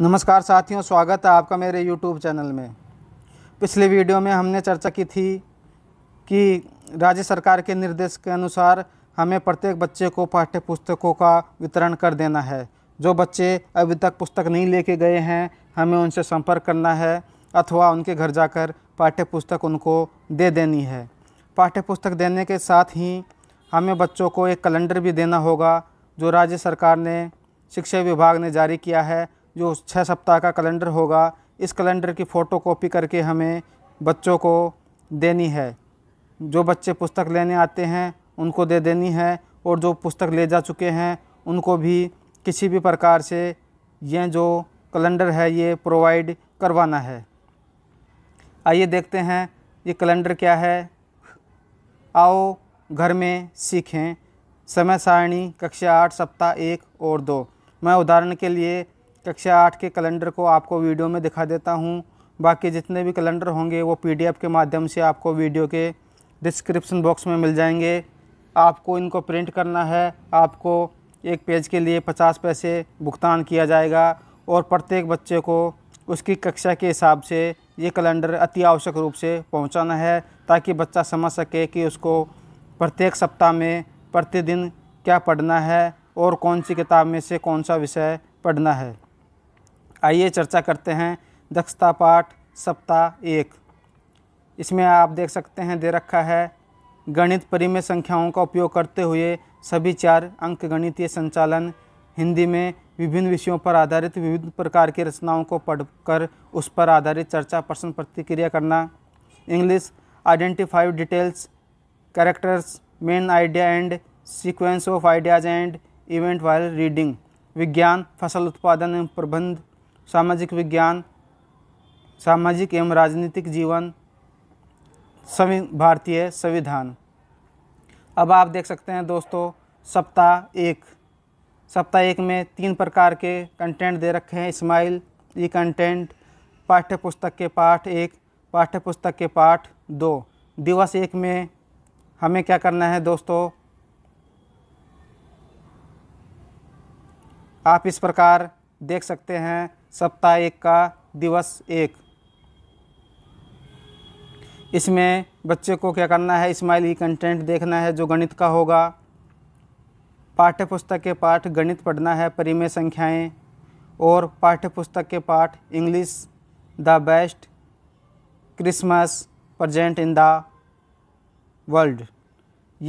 नमस्कार साथियों स्वागत है आपका मेरे YouTube चैनल में पिछले वीडियो में हमने चर्चा की थी कि राज्य सरकार के निर्देश के अनुसार हमें प्रत्येक बच्चे को पाठ्य पुस्तकों का वितरण कर देना है जो बच्चे अभी तक पुस्तक नहीं लेके गए हैं हमें उनसे संपर्क करना है अथवा उनके घर जाकर पाठ्य पुस्तक उनको दे देनी है पाठ्य पुस्तक देने के साथ ही हमें बच्चों को एक कैलेंडर भी देना होगा जो राज्य सरकार ने शिक्षा विभाग ने जारी किया है जो छः सप्ताह का कैलेंडर होगा इस कैलेंडर की फ़ोटो कॉपी करके हमें बच्चों को देनी है जो बच्चे पुस्तक लेने आते हैं उनको दे देनी है और जो पुस्तक ले जा चुके हैं उनको भी किसी भी प्रकार से ये जो कैलेंडर है ये प्रोवाइड करवाना है आइए देखते हैं ये कैलेंडर क्या है आओ घर में सीखें समय सारणी कक्षा आठ सप्ताह एक और दो मैं उदाहरण के लिए कक्षा आठ के कैलेंडर को आपको वीडियो में दिखा देता हूँ बाकी जितने भी कैलेंडर होंगे वो पी के माध्यम से आपको वीडियो के डिस्क्रिप्शन बॉक्स में मिल जाएंगे आपको इनको प्रिंट करना है आपको एक पेज के लिए पचास पैसे भुगतान किया जाएगा और प्रत्येक बच्चे को उसकी कक्षा के हिसाब से ये कैलेंडर अति आवश्यक रूप से पहुंचाना है ताकि बच्चा समझ सके कि उसको प्रत्येक सप्ताह में प्रतिदिन क्या पढ़ना है और कौन सी किताब में से कौन सा विषय पढ़ना है आइए चर्चा करते हैं दक्षता पाठ सप्ताह एक इसमें आप देख सकते हैं दे रखा है गणित परिमेय संख्याओं का उपयोग करते हुए सभी चार अंक गणितीय संचालन हिंदी में विभिन्न विषयों पर आधारित विभिन्न प्रकार की रचनाओं को पढ़कर उस पर आधारित चर्चा प्रश्न प्रतिक्रिया करना English identify details characters main idea and sequence of ideas and event while reading विज्ञान फसल उत्पादन एवं प्रबंध सामाजिक विज्ञान सामाजिक एवं राजनीतिक जीवन संवि भारतीय संविधान अब आप देख सकते हैं दोस्तों सप्ताह एक सप्ताह एक में तीन प्रकार के कंटेंट दे रखे हैं इस्माइल ई कंटेंट पाठ्य पुस्तक के पाठ एक पाठ्य पुस्तक के पाठ दो दिवस एक में हमें क्या करना है दोस्तों आप इस प्रकार देख सकते हैं सप्ताह एक का दिवस एक इसमें बच्चे को क्या करना है स्माइली कंटेंट देखना है जो गणित का होगा पाठ्य पुस्तक के पाठ गणित पढ़ना है परिमेय संख्याएं और पाठ्य पुस्तक के पाठ English the best Christmas present in the world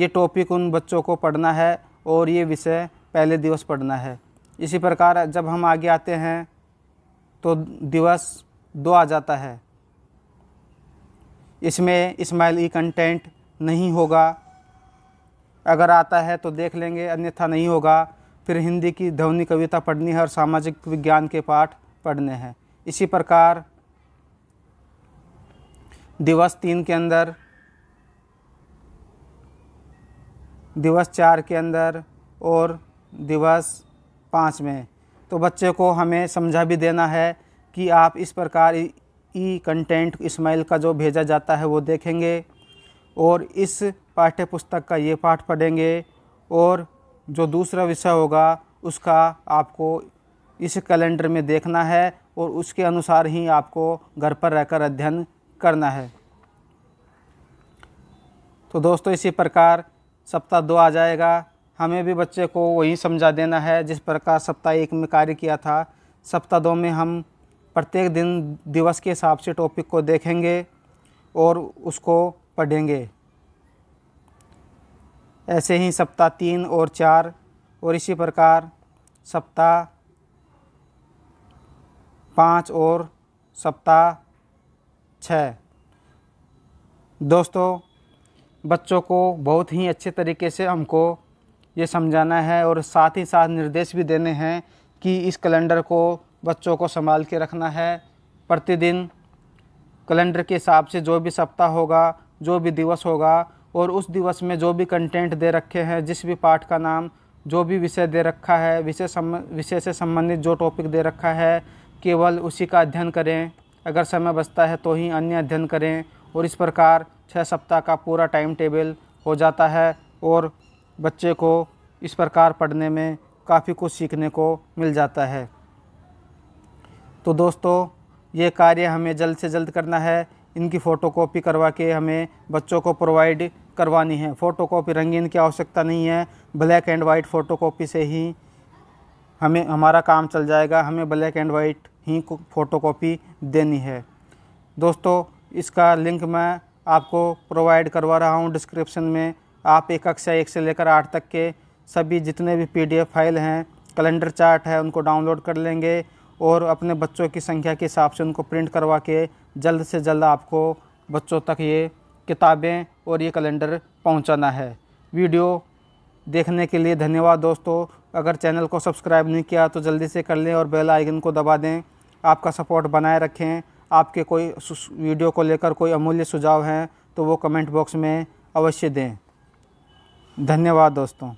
ये टॉपिक उन बच्चों को पढ़ना है और ये विषय पहले दिवस पढ़ना है इसी प्रकार जब हम आगे आते हैं तो दिवस दो आ जाता है इसमें इस्माइल ई कंटेंट नहीं होगा अगर आता है तो देख लेंगे अन्यथा नहीं होगा फिर हिंदी की ध्वनि कविता पढ़नी है और सामाजिक विज्ञान के पाठ पढ़ने हैं इसी प्रकार दिवस तीन के अंदर दिवस चार के अंदर और दिवस पाँच में तो बच्चे को हमें समझा भी देना है कि आप इस प्रकार ई कंटेंट इस्माइल का जो भेजा जाता है वो देखेंगे और इस पाठ्य पुस्तक का ये पाठ पढ़ेंगे और जो दूसरा विषय होगा उसका आपको इस कैलेंडर में देखना है और उसके अनुसार ही आपको घर पर रहकर अध्ययन करना है तो दोस्तों इसी प्रकार सप्ताह दो आ जाएगा हमें भी बच्चे को वही समझा देना है जिस प्रकार सप्ताह एक में कार्य किया था सप्ताह दो में हम प्रत्येक दिन दिवस के हिसाब से टॉपिक को देखेंगे और उसको पढ़ेंगे ऐसे ही सप्ताह तीन और चार और इसी प्रकार सप्ताह पाँच और सप्ताह छः दोस्तों बच्चों को बहुत ही अच्छे तरीके से हमको ये समझाना है और साथ ही साथ निर्देश भी देने हैं कि इस कैलेंडर को बच्चों को संभाल के रखना है प्रतिदिन कैलेंडर के हिसाब से जो भी सप्ताह होगा जो भी दिवस होगा और उस दिवस में जो भी कंटेंट दे रखे हैं जिस भी पाठ का नाम जो भी विषय दे रखा है विषय विषय से संबंधित जो टॉपिक दे रखा है केवल उसी का अध्ययन करें अगर समय बचता है तो ही अन्य अध्ययन करें और इस प्रकार छः सप्ताह का पूरा टाइम टेबल हो जाता है और बच्चे को इस प्रकार पढ़ने में काफ़ी कुछ सीखने को मिल जाता है तो दोस्तों ये कार्य हमें जल्द से जल्द करना है इनकी फ़ोटोकॉपी करवा के हमें बच्चों को प्रोवाइड करवानी है फ़ोटोकॉपी रंगीन की आवश्यकता नहीं है ब्लैक एंड वाइट फ़ोटोकॉपी से ही हमें हमारा काम चल जाएगा हमें ब्लैक एंड वाइट ही फ़ोटोकॉपी देनी है दोस्तों इसका लिंक मैं आपको प्रोवाइड करवा रहा हूँ डिस्क्रिप्शन में आप एक कक्षा एक से लेकर आठ तक के सभी जितने भी पीडीएफ फाइल हैं कैलेंडर चार्ट है उनको डाउनलोड कर लेंगे और अपने बच्चों की संख्या के हिसाब से उनको प्रिंट करवा के जल्द से जल्द आपको बच्चों तक ये किताबें और ये कैलेंडर पहुंचाना है वीडियो देखने के लिए धन्यवाद दोस्तों अगर चैनल को सब्सक्राइब नहीं किया तो जल्दी से कर लें और बेल आइकन को दबा दें आपका सपोर्ट बनाए रखें आपके कोई वीडियो को लेकर कोई अमूल्य सुझाव हैं तो वो कमेंट बॉक्स में अवश्य दें धन्यवाद दोस्तों